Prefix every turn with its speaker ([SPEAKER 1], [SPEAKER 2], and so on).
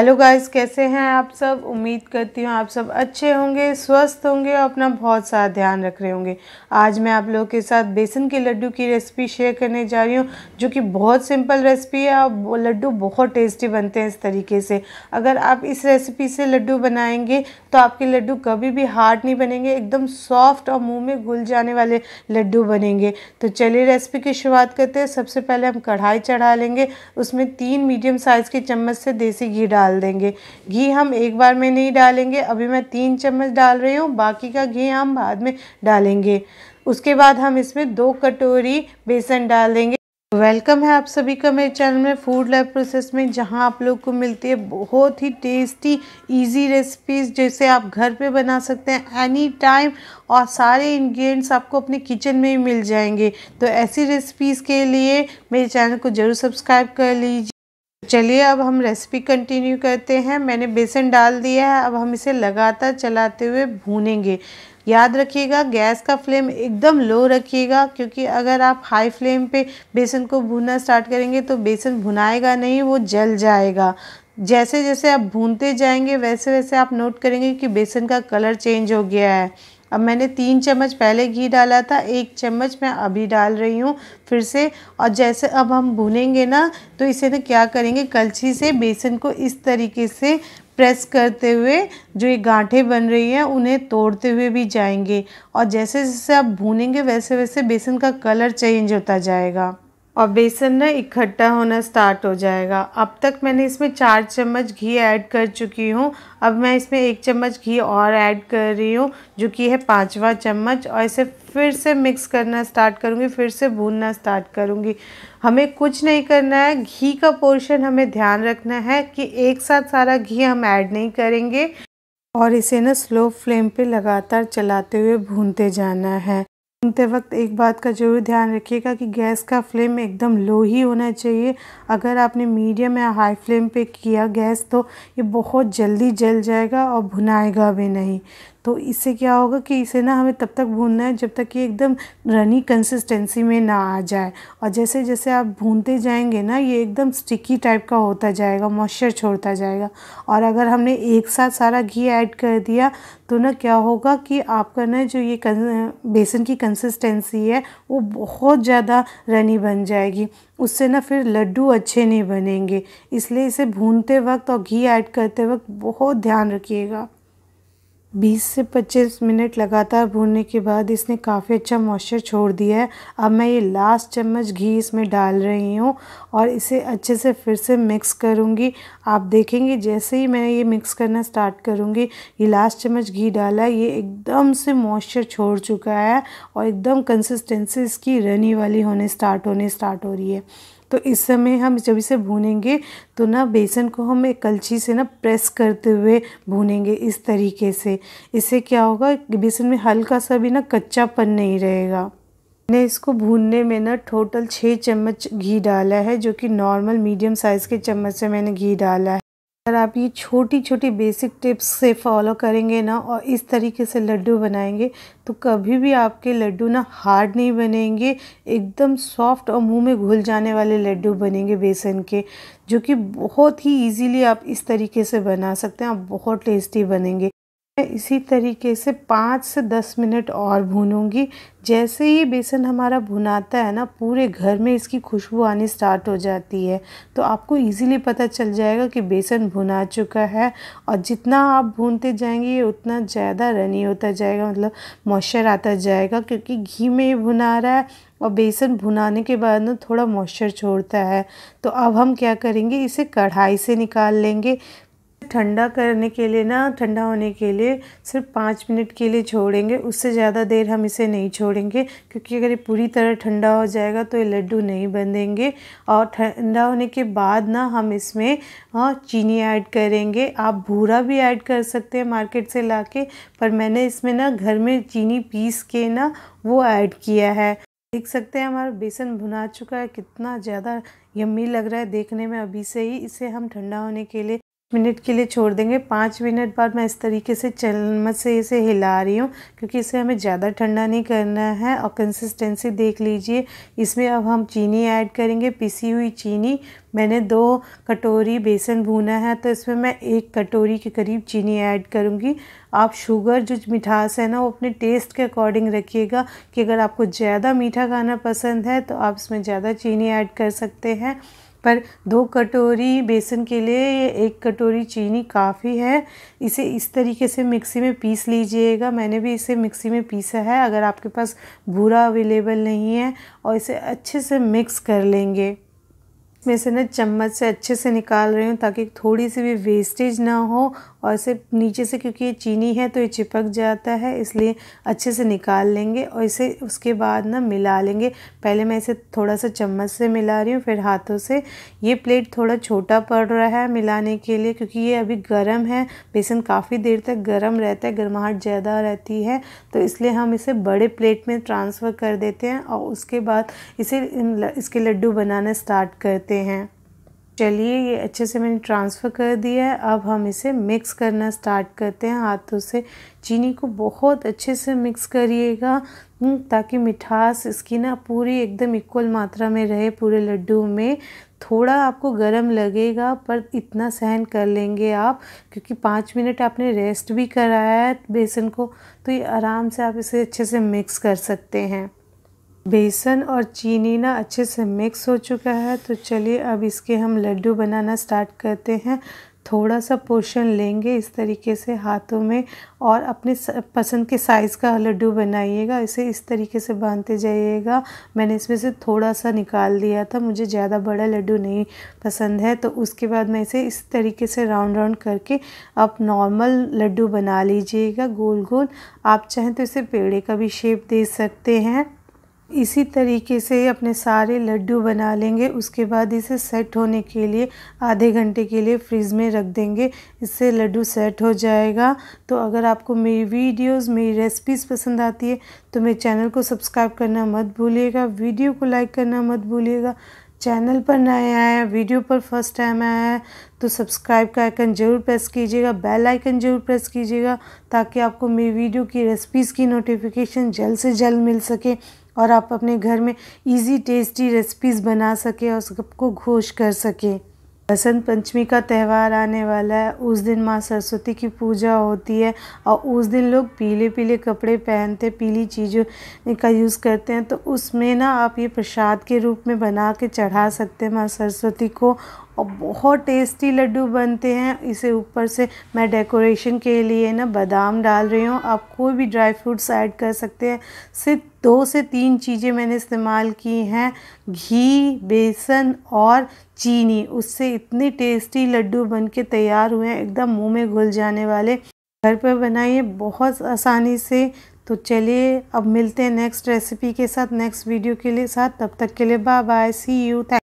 [SPEAKER 1] hello guys कैसे हैं आप सब उम्मीद करती हूँ आप सब अच्छे होंगे स्वस्थ होंगे और अपना बहुत सारा ध्यान रख रहे होंगे आज मैं आप लोगों के साथ बेसन के लड्डू की रेसिपी शेयर करने जा रही हूँ जो कि बहुत सिंपल रेसिपी है और लड्डू बहुत टेस्टी बनते हैं इस तरीके से अगर आप इस रेसिपी से लड्डू बनाएंगे तो आपके लड्डू कभी भी हार्ड नहीं बनेंगे एकदम सॉफ्ट और मुँह में घुल जाने वाले लड्डू बनेंगे तो चलिए रेसिपी की शुरुआत करते हैं सबसे पहले हम कढ़ाई चढ़ा लेंगे उसमें तीन मीडियम साइज़ के चम्मच से देसी घी डाल डाल देंगे घी हम एक बार में नहीं डालेंगे अभी मैं तीन चम्मच डाल रही हूँ बाकी का घी हम बाद में डालेंगे उसके बाद हम इसमें दो कटोरी बेसन डाल देंगे वेलकम है आप सभी का मेरे चैनल में फूड लाइफ प्रोसेस में जहां आप लोग को मिलती है बहुत ही टेस्टी इजी रेसिपीज़ जैसे आप घर पे बना सकते हैं एनी टाइम और सारे इंग्रेडिएंट्स आपको अपने किचन में ही मिल जाएंगे तो ऐसी रेसिपीज़ के लिए मेरे चैनल को ज़रूर सब्सक्राइब कर लीजिए चलिए अब हम रेसिपी कंटिन्यू करते हैं मैंने बेसन डाल दिया है अब हम इसे लगातार चलाते हुए भूनेंगे याद रखिएगा गैस का फ्लेम एकदम लो रखिएगा क्योंकि अगर आप हाई फ्लेम पे बेसन को भूनना स्टार्ट करेंगे तो बेसन भुनाएगा नहीं वो जल जाएगा जैसे जैसे आप भूनते जाएंगे वैसे वैसे आप नोट करेंगे कि बेसन का कलर चेंज हो गया है अब मैंने तीन चम्मच पहले घी डाला था एक चम्मच मैं अभी डाल रही हूँ फिर से और जैसे अब हम भुनेंगे ना तो इसे ना क्या करेंगे कलछी से बेसन को इस तरीके से प्रेस करते हुए जो ये गांठे बन रही हैं उन्हें तोड़ते हुए भी जाएंगे और जैसे जैसे आप भूनेंगे वैसे वैसे बेसन का कलर चेंज होता जाएगा और बेसन ना इकट्ठा होना स्टार्ट हो जाएगा अब तक मैंने इसमें चार चम्मच घी ऐड कर चुकी हूँ अब मैं इसमें एक चम्मच घी और ऐड कर रही हूँ जो कि है पाँचवा चम्मच और इसे फिर से मिक्स करना स्टार्ट करूँगी फिर से भूनना स्टार्ट करूँगी हमें कुछ नहीं करना है घी का पोर्शन हमें ध्यान रखना है कि एक साथ सारा घी हम ऐड नहीं करेंगे और इसे ना स्लो फ्लेम पर लगातार चलाते हुए भूनते जाना है सुनते वक्त एक बात का जरूर ध्यान रखिएगा कि गैस का फ्लेम एकदम लो ही होना चाहिए अगर आपने मीडियम या हाई फ्लेम पे किया गैस तो ये बहुत जल्दी जल जाएगा और भुनाएगा भी नहीं तो इससे क्या होगा कि इसे ना हमें तब तक भूनना है जब तक ये एकदम रनी कंसिस्टेंसी में ना आ जाए और जैसे जैसे आप भूनते जाएंगे ना ये एकदम स्टिकी टाइप का होता जाएगा मॉइस्चर छोड़ता जाएगा और अगर हमने एक साथ सारा घी ऐड कर दिया तो ना क्या होगा कि आपका ना जो ये बेसन की कंसिस्टेंसी है वो बहुत ज़्यादा रनी बन जाएगी उससे ना फिर लड्डू अच्छे नहीं बनेंगे इसलिए इसे भूनते वक्त और घी ऐड करते वक्त बहुत ध्यान रखिएगा बीस से पच्चीस मिनट लगातार भूनने के बाद इसने काफ़ी अच्छा मॉइस्चर छोड़ दिया है अब मैं ये लास्ट चम्मच घी इसमें डाल रही हूँ और इसे अच्छे से फिर से मिक्स करूँगी आप देखेंगे जैसे ही मैं ये मिक्स करना स्टार्ट करूँगी ये लास्ट चम्मच घी डाला है ये एकदम से मॉइस्चर छोड़ चुका है और एकदम कंसिस्टेंसी इसकी रनी वाली होने स्टार्ट होने स्टार्ट हो रही है तो इस समय हम जब इसे भूनेंगे तो ना बेसन को हम एक कलछी से ना प्रेस करते हुए भूनेंगे इस तरीके से इससे क्या होगा बेसन में हल्का सा भी ना कच्चापन नहीं रहेगा मैंने इसको भूनने में ना टोटल छः चम्मच घी डाला है जो कि नॉर्मल मीडियम साइज़ के चम्मच से मैंने घी डाला है अगर आप ये छोटी छोटी बेसिक टिप्स से फॉलो करेंगे ना और इस तरीके से लड्डू बनाएंगे तो कभी भी आपके लड्डू ना हार्ड नहीं बनेंगे एकदम सॉफ्ट और मुंह में घुल जाने वाले लड्डू बनेंगे बेसन के जो कि बहुत ही इजीली आप इस तरीके से बना सकते हैं आप बहुत टेस्टी बनेंगे इसी तरीके से पाँच से दस मिनट और भूनूंगी जैसे ही बेसन हमारा भुनाता है ना पूरे घर में इसकी खुशबू आनी स्टार्ट हो जाती है तो आपको इजीली पता चल जाएगा कि बेसन भुना चुका है और जितना आप भूनते जाएंगे ये उतना ज़्यादा रनी होता जाएगा मतलब मॉइस्चर आता जाएगा क्योंकि घी में ये भुना रहा है और बेसन भुनाने के बाद ना थोड़ा मॉइस्चर छोड़ता है तो अब हम क्या करेंगे इसे कढ़ाई से निकाल लेंगे ठंडा करने के लिए ना ठंडा होने के लिए सिर्फ पाँच मिनट के लिए छोड़ेंगे उससे ज़्यादा देर हम इसे नहीं छोड़ेंगे क्योंकि अगर ये पूरी तरह ठंडा हो जाएगा तो ये लड्डू नहीं देंगे और ठंडा होने के बाद ना हम इसमें हाँ चीनी ऐड करेंगे आप भूरा भी ऐड कर सकते हैं मार्केट से ला के पर मैंने इसमें ना घर में चीनी पीस के ना वो ऐड किया है देख सकते हैं हमारा बेसन भुना चुका है कितना ज़्यादा यम्मी लग रहा है देखने में अभी से ही इसे हम ठंडा होने के लिए मिनट के लिए छोड़ देंगे पाँच मिनट बाद मैं इस तरीके से चम्मच से इसे हिला रही हूँ क्योंकि इसे हमें ज़्यादा ठंडा नहीं करना है और कंसिस्टेंसी देख लीजिए इसमें अब हम चीनी ऐड करेंगे पिसी हुई चीनी मैंने दो कटोरी बेसन भूना है तो इसमें मैं एक कटोरी के करीब चीनी ऐड करूँगी आप शुगर जो मिठास है ना वो अपने टेस्ट के अकॉर्डिंग रखिएगा कि अगर आपको ज़्यादा मीठा खाना पसंद है तो आप इसमें ज़्यादा चीनी ऐड कर सकते हैं पर दो कटोरी बेसन के लिए एक कटोरी चीनी काफ़ी है इसे इस तरीके से मिक्सी में पीस लीजिएगा मैंने भी इसे मिक्सी में पीसा है अगर आपके पास भूरा अवेलेबल नहीं है और इसे अच्छे से मिक्स कर लेंगे मैं इसे ना चम्मच से अच्छे से निकाल रही हूँ ताकि थोड़ी सी भी वेस्टेज ना हो और इसे नीचे से क्योंकि ये चीनी है तो ये चिपक जाता है इसलिए अच्छे से निकाल लेंगे और इसे उसके बाद ना मिला लेंगे पहले मैं इसे थोड़ा सा चम्मच से मिला रही हूँ फिर हाथों से ये प्लेट थोड़ा छोटा पड़ रहा है मिलाने के लिए क्योंकि ये अभी गर्म है बेसन काफ़ी देर तक गर्म रहता है गर्माहट ज़्यादा रहती है तो इसलिए हम इसे बड़े प्लेट में ट्रांसफ़र कर देते हैं और उसके बाद इसे इसके लड्डू बनाना स्टार्ट करते हैं चलिए ये अच्छे से मैंने ट्रांसफ़र कर दिया है अब हम इसे मिक्स करना स्टार्ट करते हैं हाथों से चीनी को बहुत अच्छे से मिक्स करिएगा हम्म, ताकि मिठास इसकी ना पूरी एकदम इक्वल मात्रा में रहे पूरे लड्डू में थोड़ा आपको गर्म लगेगा पर इतना सहन कर लेंगे आप क्योंकि पाँच मिनट आपने रेस्ट भी कराया है बेसन को तो ये आराम से आप इसे अच्छे से मिक्स कर सकते हैं बेसन और चीनी ना अच्छे से मिक्स हो चुका है तो चलिए अब इसके हम लड्डू बनाना स्टार्ट करते हैं थोड़ा सा पोर्शन लेंगे इस तरीके से हाथों में और अपने पसंद के साइज़ का लड्डू बनाइएगा इसे इस तरीके से बांधते जाइएगा मैंने इसमें से थोड़ा सा निकाल दिया था मुझे ज़्यादा बड़ा लड्डू नहीं पसंद है तो उसके बाद मैं इसे इस तरीके से राउंड राउंड करके आप नॉर्मल लड्डू बना लीजिएगा गोल गोल आप चाहें तो इसे पेड़े का भी शेप दे सकते हैं इसी तरीके से अपने सारे लड्डू बना लेंगे उसके बाद इसे सेट होने के लिए आधे घंटे के लिए फ्रिज में रख देंगे इससे लड्डू सेट हो जाएगा तो अगर आपको मेरी वीडियोस मेरी रेसिपीज़ पसंद आती है तो मेरे चैनल को सब्सक्राइब करना मत भूलिएगा वीडियो को लाइक करना मत भूलिएगा चैनल पर नए आए हैं वीडियो पर फर्स्ट टाइम आया है तो सब्सक्राइब का आइकन ज़रूर प्रेस कीजिएगा बेल आइकन ज़रूर प्रेस कीजिएगा ताकि आपको मेरी वीडियो की रेसिपीज़ की नोटिफिकेशन जल्द से जल्द मिल सके और आप अपने घर में इजी टेस्टी रेसिपीज़ बना सकें और सबको घोष कर सकें बसंत पंचमी का त्यौहार आने वाला है उस दिन माँ सरस्वती की पूजा होती है और उस दिन लोग पीले पीले कपड़े पहनते पीली चीज़ों का यूज़ करते हैं तो उसमें ना आप ये प्रसाद के रूप में बना के चढ़ा सकते हैं माँ सरस्वती को और बहुत टेस्टी लड्डू बनते हैं इसे ऊपर से मैं डेकोरेशन के लिए ना बादाम डाल रही हूँ आप कोई भी ड्राई फ्रूट्स ऐड कर सकते हैं सिर्फ दो से तीन चीज़ें मैंने इस्तेमाल की हैं घी बेसन और चीनी उससे इतने टेस्टी लड्डू बन के तैयार हुए हैं एकदम मुँह में घुल जाने वाले घर पर बनाइए बहुत आसानी से तो चलिए अब मिलते हैं नेक्स्ट रेसिपी के साथ नेक्स्ट वीडियो के लिए साथ तब तक के लिए बाय बाय सी यू